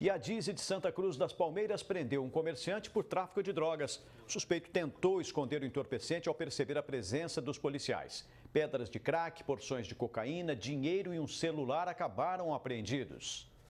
E a Dize de Santa Cruz das Palmeiras prendeu um comerciante por tráfico de drogas. O suspeito tentou esconder o entorpecente ao perceber a presença dos policiais. Pedras de crack, porções de cocaína, dinheiro e um celular acabaram apreendidos.